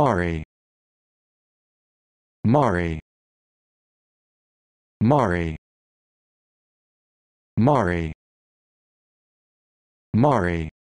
Mari Mari Mari Mari Mari